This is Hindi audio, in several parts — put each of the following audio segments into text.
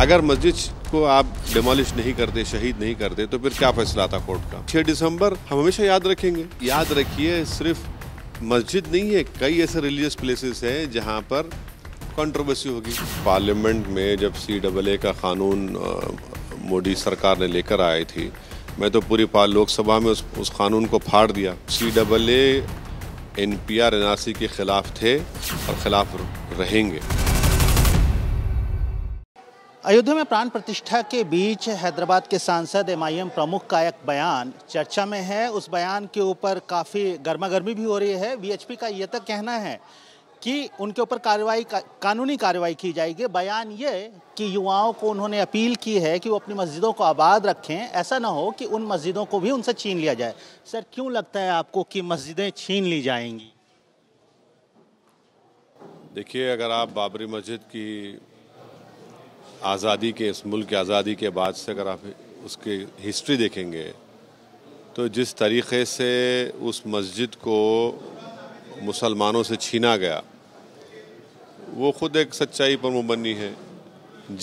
अगर मस्जिद को आप डिमोलिश नहीं करते शहीद नहीं करते तो फिर क्या फैसला था कोर्ट का छह दिसंबर हम हमेशा याद रखेंगे याद रखिए सिर्फ मस्जिद नहीं है कई ऐसे रिलीजियस प्लेसेस हैं जहां पर कंट्रोवर्सी होगी पार्लियामेंट में जब सी डबल ए का कानून मोदी सरकार ने लेकर आई थी मैं तो पूरी लोकसभा में उस उस कानून को फाड़ दिया C double A N P R N R C के खिलाफ थे और खिलाफ रहेंगे अयोध्या में प्राण प्रतिष्ठा के बीच हैदराबाद के सांसद एम प्रमुख का एक बयान चर्चा में है उस बयान के ऊपर काफ़ी गर्मा गर्मी भी हो रही है वीएचपी का यह तक तो कहना है कि उनके ऊपर कार्रवाई का, कानूनी कार्रवाई की जाएगी बयान ये कि युवाओं को उन्होंने अपील की है कि वो अपनी मस्जिदों को आबाद रखें ऐसा ना हो कि उन मस्जिदों को भी उनसे छीन लिया जाए सर क्यों लगता है आपको कि मस्जिदें छीन ली जाएंगी देखिए अगर आप बाबरी मस्जिद की आज़ादी के इस मुल्क की आज़ादी के बाद से अगर आप उसकी हिस्ट्री देखेंगे तो जिस तरीक़े से उस मस्जिद को मुसलमानों से छीना गया वो ख़ुद एक सच्चाई पर मुबनी है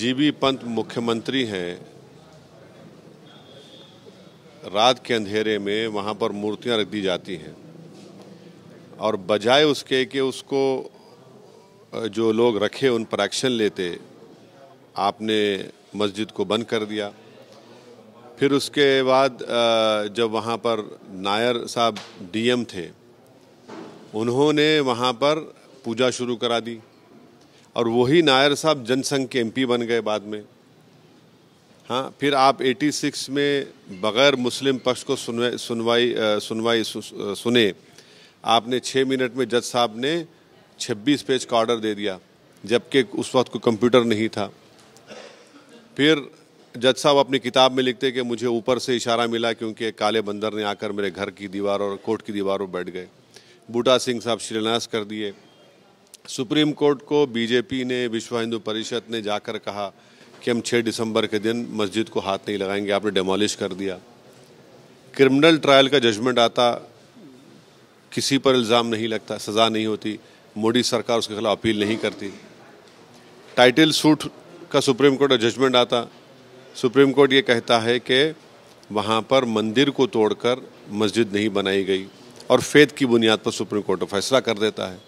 जी बी पंत मुख्यमंत्री हैं रात के अंधेरे में वहाँ पर मूर्तियाँ रख दी जाती हैं और बजाय उसके कि उसको जो लोग रखे उन पर एक्शन लेते आपने मस्जिद को बंद कर दिया फिर उसके बाद जब वहाँ पर नायर साहब डीएम थे उन्होंने वहाँ पर पूजा शुरू करा दी और वही नायर साहब जनसंघ के एमपी बन गए बाद में हाँ फिर आप 86 में बग़ैर मुस्लिम पक्ष को सुनवाई सुनवाई सुनवाई सु, सुने आपने छः मिनट में जज साहब ने 26 पेज का ऑर्डर दे दिया जबकि उस वक्त को कंप्यूटर नहीं था फिर जज साहब अपनी किताब में लिखते कि मुझे ऊपर से इशारा मिला क्योंकि एक काले बंदर ने आकर मेरे घर की दीवार और कोर्ट की दीवार पर बैठ गए बूटा सिंह साहब शिलान्यास कर दिए सुप्रीम कोर्ट को बीजेपी ने विश्व हिंदू परिषद ने जाकर कहा कि हम 6 दिसंबर के दिन मस्जिद को हाथ नहीं लगाएंगे आपने डेमोलिश कर दिया क्रिमिनल ट्रायल का जजमेंट आता किसी पर इल्ज़ाम नहीं लगता सज़ा नहीं होती मोदी सरकार उसके खिलाफ अपील नहीं करती टाइटल सूट का सुप्रीम कोर्ट जजमेंट आता सुप्रीम कोर्ट ये कहता है कि वहाँ पर मंदिर को तोड़कर मस्जिद नहीं बनाई गई और फेद की बुनियाद पर सुप्रीम कोर्ट फैसला कर देता है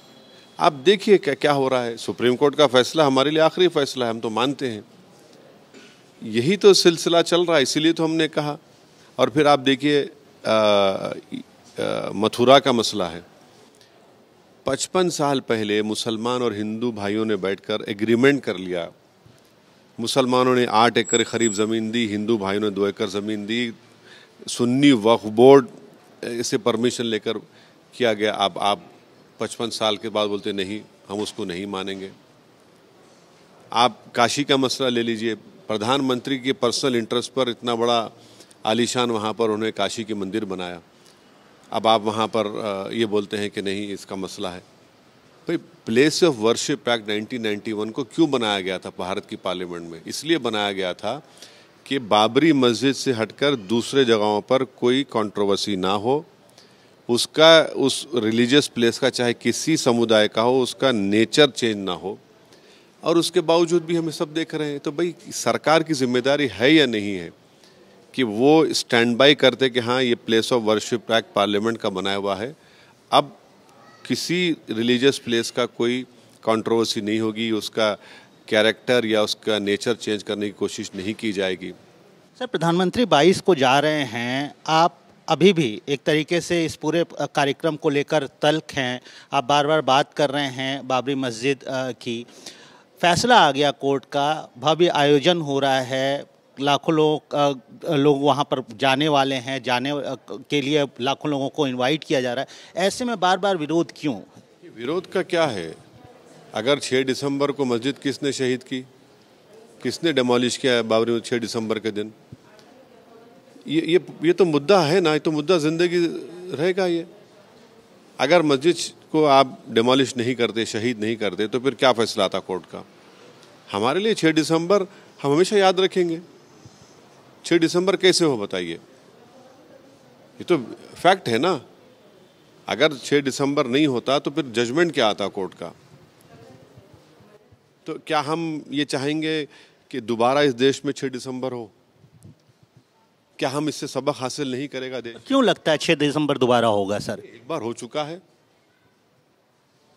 आप देखिए क्या क्या हो रहा है सुप्रीम कोर्ट का फैसला हमारे लिए आखिरी फैसला है हम तो मानते हैं यही तो सिलसिला चल रहा है इसीलिए तो हमने कहा और फिर आप देखिए मथुरा का मसला है पचपन साल पहले मुसलमान और हिंदू भाइयों ने बैठकर एग्रीमेंट कर लिया मुसलमानों ने आठ एकड़ खरीब ज़मीन दी हिंदू भाइयों ने दो एकड़ ज़मीन दी सुन्नी वक्फ बोर्ड इसे परमिशन लेकर किया गया अब आप पचपन साल के बाद बोलते नहीं हम उसको नहीं मानेंगे आप काशी का मसला ले लीजिए प्रधानमंत्री के पर्सनल इंटरेस्ट पर इतना बड़ा आलिशान वहाँ पर उन्होंने काशी के मंदिर बनाया अब आप वहाँ पर ये बोलते हैं कि नहीं इसका मसला है भाई प्लेस ऑफ वर्शिप एक्ट 1991 को क्यों बनाया गया था भारत की पार्लियामेंट में इसलिए बनाया गया था कि बाबरी मस्जिद से हटकर दूसरे जगहों पर कोई कंट्रोवर्सी ना हो उसका उस रिलीजियस प्लेस का चाहे किसी समुदाय का हो उसका नेचर चेंज ना हो और उसके बावजूद भी हमें सब देख रहे हैं तो भाई सरकार की जिम्मेदारी है या नहीं है कि वो स्टैंड बाई करते कि हाँ ये place of worship act parliament का बनाया हुआ है अब किसी रिलीजियस प्लेस का कोई कंट्रोवर्सी नहीं होगी उसका कैरेक्टर या उसका नेचर चेंज करने की कोशिश नहीं की जाएगी सर प्रधानमंत्री 22 को जा रहे हैं आप अभी भी एक तरीके से इस पूरे कार्यक्रम को लेकर तल्क हैं आप बार बार बात कर रहे हैं बाबरी मस्जिद की फैसला आ गया कोर्ट का भव्य आयोजन हो रहा है लाखों लोग लोग वहाँ पर जाने वाले हैं जाने के लिए लाखों लोगों को इनवाइट किया जा रहा है ऐसे में बार बार विरोध क्यों विरोध का क्या है अगर 6 दिसंबर को मस्जिद किसने शहीद की किसने डेमोलिश किया है बाबरी छः दिसंबर के दिन ये ये ये तो मुद्दा है ना ये तो मुद्दा ज़िंदगी रहेगा ये अगर मस्जिद को आप डिमोलिश नहीं करते शहीद नहीं करते तो फिर क्या फैसला आता कोर्ट का हमारे लिए छः दिसंबर हम हमेशा याद रखेंगे छः दिसंबर कैसे हो बताइए ये तो फैक्ट है ना अगर छः दिसंबर नहीं होता तो फिर जजमेंट क्या आता कोर्ट का तो क्या हम ये चाहेंगे कि दोबारा इस देश में छः दिसंबर हो क्या हम इससे सबक हासिल नहीं करेगा देश क्यों लगता है छः दिसंबर दोबारा होगा सर एक बार हो चुका है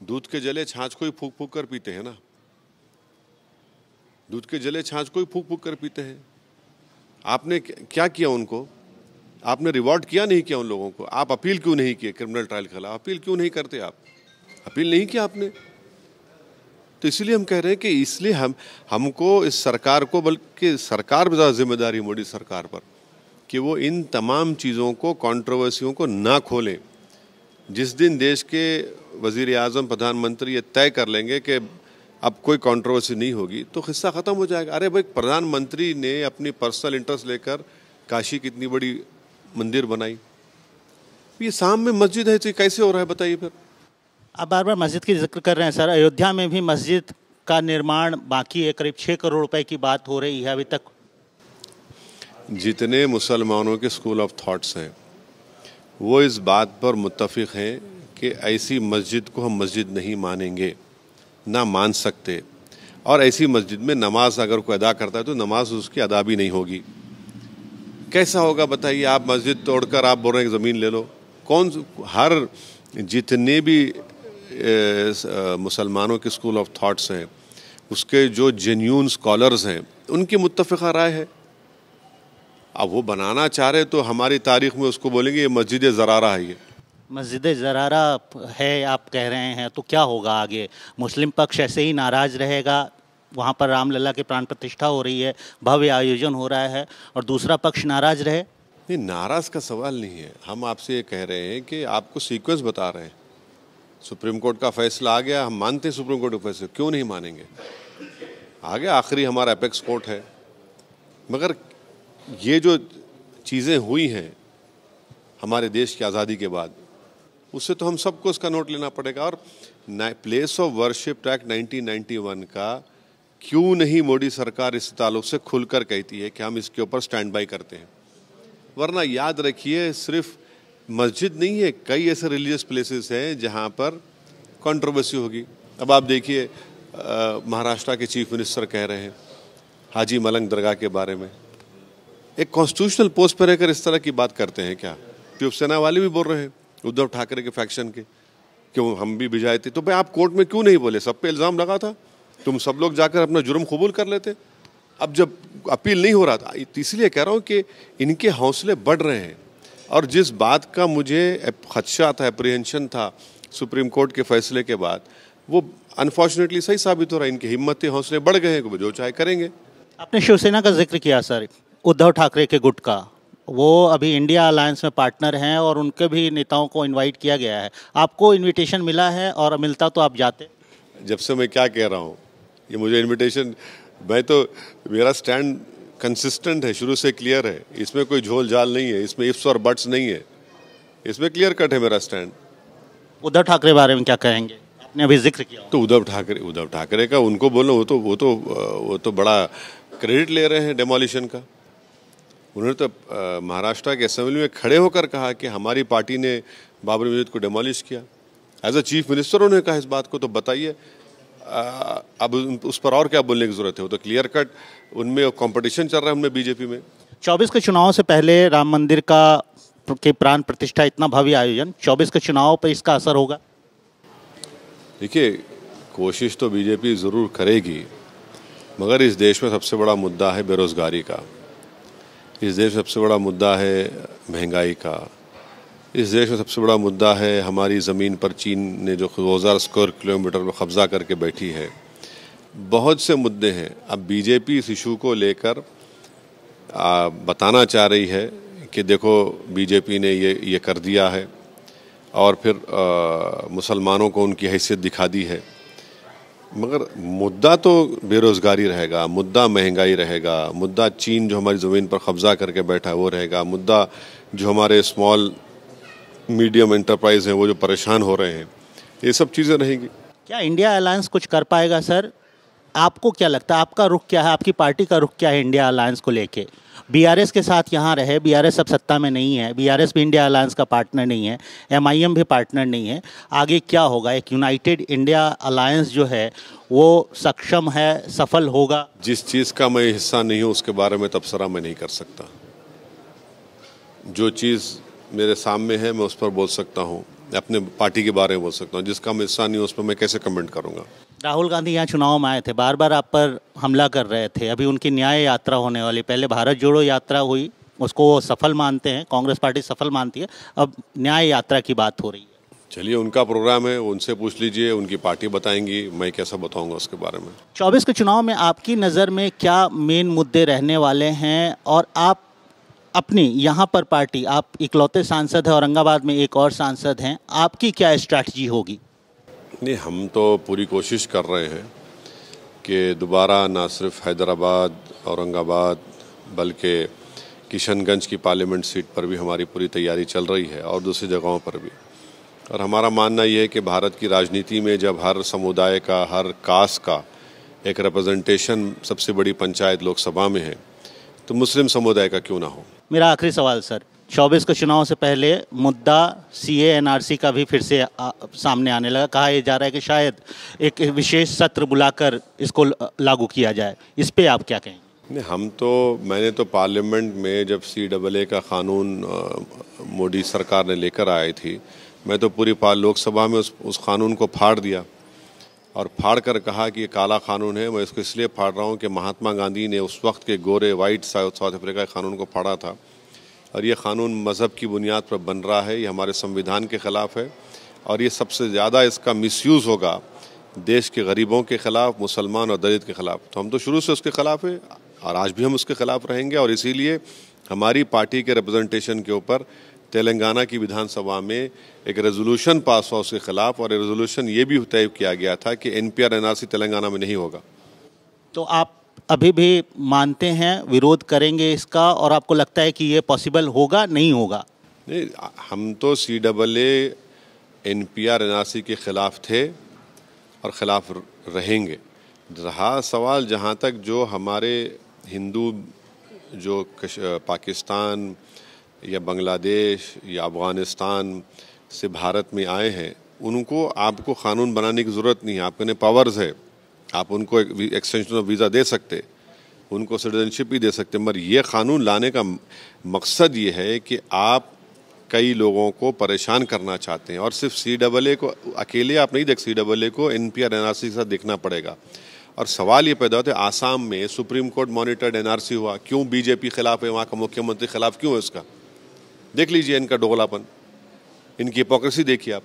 दूध के जले छाछ को ही फूक फूक कर पीते हैं ना दूध के जले छाछ को ही फूक फूक कर पीते हैं आपने क्या किया उनको आपने रिवॉर्ड किया नहीं किया उन लोगों को आप अपील क्यों नहीं किए क्रिमिनल ट्रायल के खिलाफ अपील क्यों नहीं करते आप अपील नहीं किया आपने तो इसलिए हम कह रहे हैं कि इसलिए हम हमको इस सरकार को बल्कि सरकार पर ज़्यादा जिम्मेदारी मोदी सरकार पर कि वो इन तमाम चीज़ों को कॉन्ट्रोवर्सियों को ना खोलें जिस दिन देश के वज़ी अजम प्रधानमंत्री ये तय कर लेंगे कि अब कोई कंट्रोवर्सी नहीं होगी तो हिस्सा ख़त्म हो जाएगा अरे भाई प्रधानमंत्री ने अपनी पर्सनल इंटरेस्ट लेकर काशी की इतनी बड़ी मंदिर बनाई ये शाम में मस्जिद है तो कैसे हो रहा है बताइए फिर आप बार बार मस्जिद की जिक्र कर रहे हैं सर अयोध्या में भी मस्जिद का निर्माण बाकी है करीब छः करोड़ रुपए की बात हो रही है अभी तक जितने मुसलमानों के स्कूल ऑफ थॉट्स हैं वो इस बात पर मुतफिक हैं कि ऐसी मस्जिद को हम मस्जिद नहीं मानेंगे ना मान सकते और ऐसी मस्जिद में नमाज अगर कोई अदा करता है तो नमाज उसकी अदा भी नहीं होगी कैसा होगा बताइए आप मस्जिद तोड़कर आप बोल रहे हैं ज़मीन ले लो कौन हर जितने भी मुसलमानों के स्कूल ऑफ थाट्स हैं उसके जो जेन्यून स्कॉलर्स हैं उनकी मुतफ़ा राय है अब वो बनाना चाह रहे तो हमारी तारीख में उसको बोलेंगे ये मस्जिद ज़रारा है ये मस्जिद जरारा है आप कह रहे हैं तो क्या होगा आगे मुस्लिम पक्ष ऐसे ही नाराज़ रहेगा वहाँ पर रामलला की प्राण प्रतिष्ठा हो रही है भव्य आयोजन हो रहा है और दूसरा पक्ष नाराज रहे नहीं नाराज़ का सवाल नहीं है हम आपसे ये कह रहे हैं कि आपको सीक्वेंस बता रहे हैं सुप्रीम कोर्ट का फैसला आ गया हम मानते हैं सुप्रीम कोर्ट का फैसला क्यों नहीं मानेंगे आ गया आखिरी हमारा अपेक्स कोर्ट है मगर ये जो चीज़ें हुई हैं हमारे देश की आज़ादी के बाद उससे तो हम सबको उसका नोट लेना पड़ेगा और प्लेस ऑफ वर्शिप एक्ट 1991 का क्यों नहीं मोदी सरकार इस ताल्लुक से खुलकर कहती है कि हम इसके ऊपर स्टैंड बाई करते हैं वरना याद रखिए सिर्फ मस्जिद नहीं है कई ऐसे रिलीजियस प्लेसेस हैं जहाँ पर कंट्रोवर्सी होगी अब आप देखिए महाराष्ट्र के चीफ मिनिस्टर कह रहे हैं हाजी मलंग दरगाह के बारे में एक कॉन्स्टिट्यूशनल पोस्ट पर रहकर इस तरह की बात करते हैं क्या शिवसेना वाले भी बोल रहे हैं उद्धव ठाकरे के फैक्शन के क्यों हम भी भिजाए थे तो भाई आप कोर्ट में क्यों नहीं बोले सब पे इल्ज़ाम लगा था तुम सब लोग जाकर अपना जुर्म कबूल कर लेते अब जब अपील नहीं हो रहा था इसलिए कह रहा हूँ कि इनके हौसले बढ़ रहे हैं और जिस बात का मुझे खदशा था अप्रीहेंशन था सुप्रीम कोर्ट के फैसले के बाद वो अनफॉर्चुनेटली सही साबित हो रहा है इनकी के हौसले बढ़ गए हैं जो चाहे करेंगे आपने शिवसेना का जिक्र किया सर उद्धव ठाकरे के गुट का वो अभी इंडिया अलायंस में पार्टनर हैं और उनके भी नेताओं को इनवाइट किया गया है आपको इनविटेशन मिला है और मिलता तो आप जाते जब से मैं क्या कह रहा हूँ ये मुझे इनविटेशन मैं तो मेरा स्टैंड कंसिस्टेंट है शुरू से क्लियर है इसमें कोई झोल झाल नहीं है इसमें इफ्स और बट्स नहीं है इसमें क्लियर कट है मेरा स्टैंड उद्धव ठाकरे बारे में क्या कहेंगे आपने अभी जिक्र किया तो उद्धव ठाकरे उद्धव ठाकरे का उनको बोलो वो तो वो तो वो तो बड़ा क्रेडिट ले रहे हैं डेमोलिशन का उन्होंने तो महाराष्ट्र के असेंबली में खड़े होकर कहा कि हमारी पार्टी ने बाबरी मस्जिद को डेमोलिश किया एज अ चीफ मिनिस्टर उन्होंने कहा इस बात को तो बताइए अब उस पर और क्या बोलने की ज़रूरत है वो तो क्लियर कट उनमें कंपटीशन चल रहा है उनमें बीजेपी में चौबीस के चुनाव से पहले राम मंदिर का के प्राण प्रतिष्ठा इतना भव्य आयोजन चौबीस के चुनाव पर इसका असर होगा देखिए कोशिश तो बीजेपी ज़रूर करेगी मगर इस देश में सबसे बड़ा मुद्दा है बेरोज़गारी का इस देश में सबसे बड़ा मुद्दा है महंगाई का इस देश में सबसे बड़ा मुद्दा है हमारी ज़मीन पर चीन ने जो दो हज़ार स्क्वायर किलोमीटर पर कब्ज़ा करके बैठी है बहुत से मुद्दे हैं अब बीजेपी इस इशू को लेकर बताना चाह रही है कि देखो बीजेपी ने ये ये कर दिया है और फिर मुसलमानों को उनकी हैसियत दिखा दी है मगर मुद्दा तो बेरोज़गारी रहेगा मुद्दा महंगाई रहेगा मुद्दा चीन जो हमारी ज़मीन पर कब्ज़ा करके बैठा है वो रहेगा मुद्दा जो हमारे स्मॉल मीडियम एंटरप्राइज़ हैं वो जो परेशान हो रहे हैं ये सब चीज़ें रहेंगी क्या इंडिया अलायंस कुछ कर पाएगा सर आपको क्या लगता है आपका रुख क्या है आपकी पार्टी का रुख क्या है इंडिया अलायंस को लेके बीआरएस के साथ यहाँ रहे बीआरएस अब सत्ता में नहीं है बीआरएस भी इंडिया अलायंस का पार्टनर नहीं है एमआईएम भी पार्टनर नहीं है आगे क्या होगा एक यूनाइटेड इंडिया अलायंस जो है वो सक्षम है सफल होगा जिस चीज़ का मैं हिस्सा नहीं हूँ उसके बारे में तबसरा मैं नहीं कर सकता जो चीज़ मेरे सामने है मैं उस पर बोल सकता हूँ अपने पार्टी के बारे में बोल सकता हूँ जिसका मैं हिस्सा नहीं हूँ उस पर मैं कैसे कमेंट करूँगा राहुल गांधी यहाँ चुनाव में आए थे बार बार आप पर हमला कर रहे थे अभी उनकी न्याय यात्रा होने वाली पहले भारत जोड़ो यात्रा हुई उसको वो सफल मानते हैं कांग्रेस पार्टी सफल मानती है अब न्याय यात्रा की बात हो रही है चलिए उनका प्रोग्राम है उनसे पूछ लीजिए उनकी पार्टी बताएंगी मैं कैसा बताऊंगा उसके बारे में 24 के चुनाव में आपकी नज़र में क्या मेन मुद्दे रहने वाले हैं और आप अपनी यहाँ पर पार्टी आप इकलौते सांसद हैं औरंगाबाद में एक और सांसद हैं आपकी क्या स्ट्रैटी होगी नहीं हम तो पूरी कोशिश कर रहे हैं कि दोबारा ना सिर्फ हैदराबाद औरंगाबाद बल्कि किशनगंज की पार्लियामेंट सीट पर भी हमारी पूरी तैयारी चल रही है और दूसरी जगहों पर भी और हमारा मानना यह है कि भारत की राजनीति में जब हर समुदाय का हर कास्ट का एक रिप्रेजेंटेशन सबसे बड़ी पंचायत लोकसभा में है तो मुस्लिम समुदाय का क्यों ना हो मेरा आखिरी सवाल सर चौबीस के चुनाव से पहले मुद्दा सी एनआरसी का भी फिर से आ, सामने आने लगा कहा यह जा रहा है कि शायद एक विशेष सत्र बुलाकर इसको लागू किया जाए इस पर आप क्या कहेंगे नहीं हम तो मैंने तो पार्लियामेंट में जब सी डबल ए का कानून मोदी सरकार ने लेकर आई थी मैं तो पूरी लोकसभा में उस उस कानून को फाड़ दिया और फाड़ कर कहा कि ये काला कानून है मैं इसको इसलिए फाड़ रहा हूँ कि महात्मा गांधी ने उस वक्त के गोरे वाइट साउथ अफ्रीका कानून को फाड़ा था और ये कानून मज़हब की बुनियाद पर बन रहा है ये हमारे संविधान के ख़िलाफ़ है और ये सबसे ज़्यादा इसका मिसयूज़ होगा देश के गरीबों के ख़िलाफ़ मुसलमान और दलित के ख़िलाफ़ तो हम तो शुरू से उसके ख़िलाफ़ है और आज भी हम उसके ख़िलाफ़ रहेंगे और इसीलिए हमारी पार्टी के रिप्रेजेंटेशन के ऊपर तेलंगाना की विधानसभा में एक रेजोल्यूशन पास हुआ उसके खिलाफ और रेजोल्यूशन ये भी तय किया गया था कि एन पी तेलंगाना में नहीं होगा तो आप अभी भी मानते हैं विरोध करेंगे इसका और आपको लगता है कि ये पॉसिबल होगा नहीं होगा नहीं हम तो C double A N P R N के ख़िलाफ़ थे और ख़िलाफ़ रहेंगे रहा सवाल जहाँ तक जो हमारे हिंदू जो पाकिस्तान या बांग्लादेश या अफ़गानिस्तान से भारत में आए हैं उनको आपको क़ानून बनाने की ज़रूरत नहीं है आपके पावर्स है आप उनको एक एक्सटेंशन ऑफ वीज़ा दे सकते उनको सिटीजनशिप भी दे सकते मगर ये कानून लाने का मकसद ये है कि आप कई लोगों को परेशान करना चाहते हैं और सिर्फ सी डबल ए को अकेले आप नहीं देख सी डबल ए को N P R N R C के साथ देखना पड़ेगा और सवाल ये पैदा होता है आसाम में supreme court monitored N R C हुआ क्यों बीजेपी खिलाफ है वहाँ का मुख्यमंत्री खिलाफ क्यों है उसका देख लीजिए इनका डोगलापन इनकी हिपोक्रेसी देखिए आप